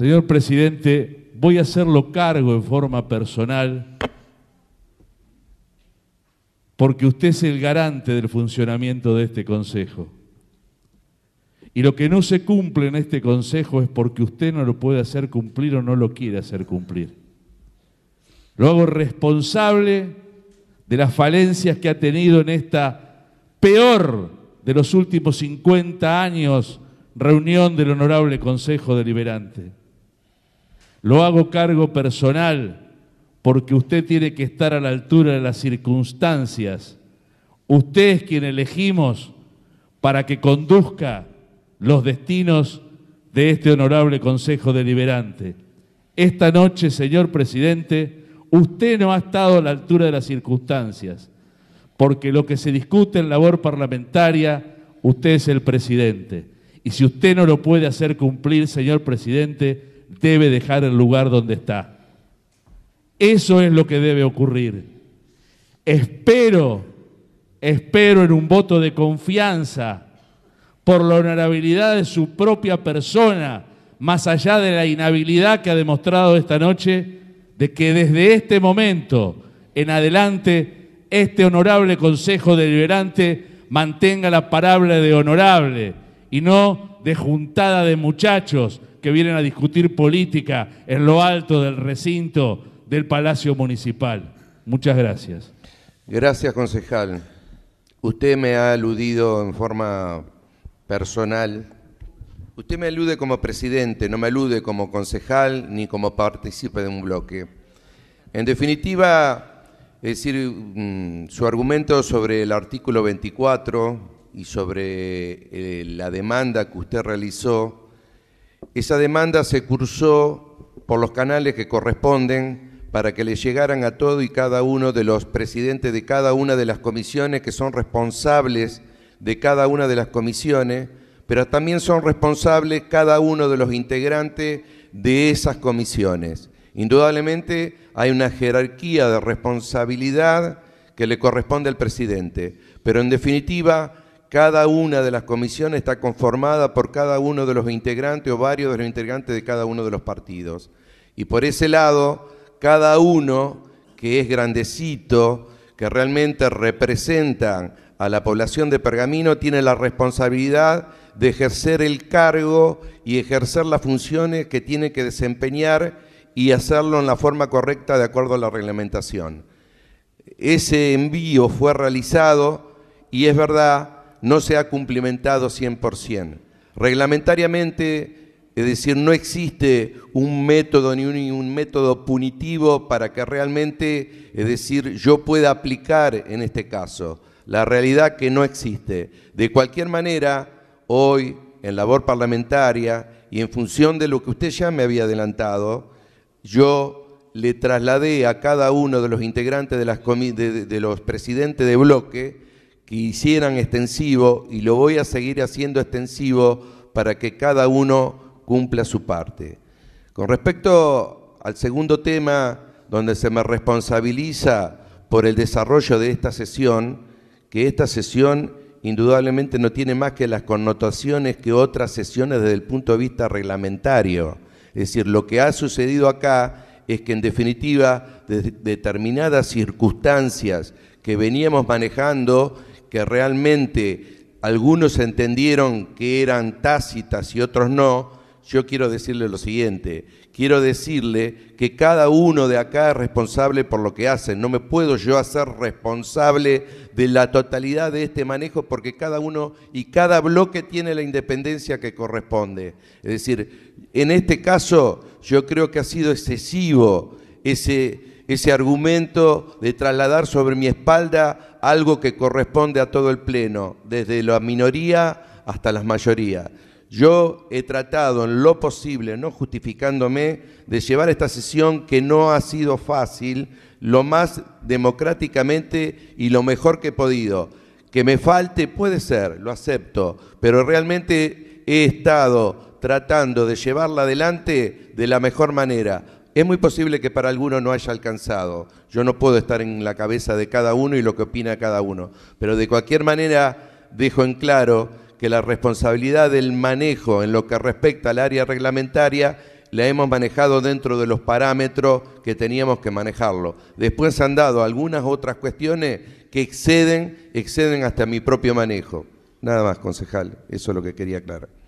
Señor presidente, voy a hacerlo cargo en forma personal porque usted es el garante del funcionamiento de este Consejo. Y lo que no se cumple en este Consejo es porque usted no lo puede hacer cumplir o no lo quiere hacer cumplir. Lo hago responsable de las falencias que ha tenido en esta peor de los últimos 50 años reunión del Honorable Consejo Deliberante. Lo hago cargo personal porque usted tiene que estar a la altura de las circunstancias. Usted es quien elegimos para que conduzca los destinos de este honorable Consejo Deliberante. Esta noche, señor presidente, usted no ha estado a la altura de las circunstancias, porque lo que se discute en labor parlamentaria, usted es el presidente. Y si usted no lo puede hacer cumplir, señor presidente, debe dejar el lugar donde está. Eso es lo que debe ocurrir. Espero, espero en un voto de confianza por la honorabilidad de su propia persona, más allá de la inhabilidad que ha demostrado esta noche, de que desde este momento en adelante este honorable Consejo Deliberante mantenga la palabra de honorable y no de juntada de muchachos que vienen a discutir política en lo alto del recinto del Palacio Municipal. Muchas gracias. Gracias, concejal. Usted me ha aludido en forma personal. Usted me alude como presidente, no me alude como concejal ni como partícipe de un bloque. En definitiva, es decir, mm, su argumento sobre el artículo 24 y sobre eh, la demanda que usted realizó esa demanda se cursó por los canales que corresponden para que le llegaran a todo y cada uno de los presidentes de cada una de las comisiones que son responsables de cada una de las comisiones, pero también son responsables cada uno de los integrantes de esas comisiones. Indudablemente hay una jerarquía de responsabilidad que le corresponde al presidente, pero en definitiva cada una de las comisiones está conformada por cada uno de los integrantes o varios de los integrantes de cada uno de los partidos. Y por ese lado, cada uno que es grandecito, que realmente representa a la población de Pergamino, tiene la responsabilidad de ejercer el cargo y ejercer las funciones que tiene que desempeñar y hacerlo en la forma correcta de acuerdo a la reglamentación. Ese envío fue realizado y es verdad no se ha cumplimentado 100%. Reglamentariamente, es decir, no existe un método ni un, método punitivo para que realmente, es decir, yo pueda aplicar en este caso la realidad que no existe. De cualquier manera, hoy en labor parlamentaria y en función de lo que usted ya me había adelantado, yo le trasladé a cada uno de los integrantes de, las de, de los presidentes de bloque, que hicieran extensivo y lo voy a seguir haciendo extensivo para que cada uno cumpla su parte. Con respecto al segundo tema, donde se me responsabiliza por el desarrollo de esta sesión, que esta sesión indudablemente no tiene más que las connotaciones que otras sesiones desde el punto de vista reglamentario. Es decir, lo que ha sucedido acá es que en definitiva determinadas circunstancias que veníamos manejando que realmente algunos entendieron que eran tácitas y otros no, yo quiero decirle lo siguiente, quiero decirle que cada uno de acá es responsable por lo que hace, no me puedo yo hacer responsable de la totalidad de este manejo porque cada uno y cada bloque tiene la independencia que corresponde. Es decir, en este caso yo creo que ha sido excesivo ese ese argumento de trasladar sobre mi espalda algo que corresponde a todo el Pleno, desde la minoría hasta las mayorías. Yo he tratado en lo posible, no justificándome, de llevar esta sesión que no ha sido fácil, lo más democráticamente y lo mejor que he podido. Que me falte puede ser, lo acepto, pero realmente he estado tratando de llevarla adelante de la mejor manera, es muy posible que para algunos no haya alcanzado. Yo no puedo estar en la cabeza de cada uno y lo que opina cada uno. Pero de cualquier manera dejo en claro que la responsabilidad del manejo en lo que respecta al área reglamentaria la hemos manejado dentro de los parámetros que teníamos que manejarlo. Después han dado algunas otras cuestiones que exceden, exceden hasta mi propio manejo. Nada más, concejal, eso es lo que quería aclarar.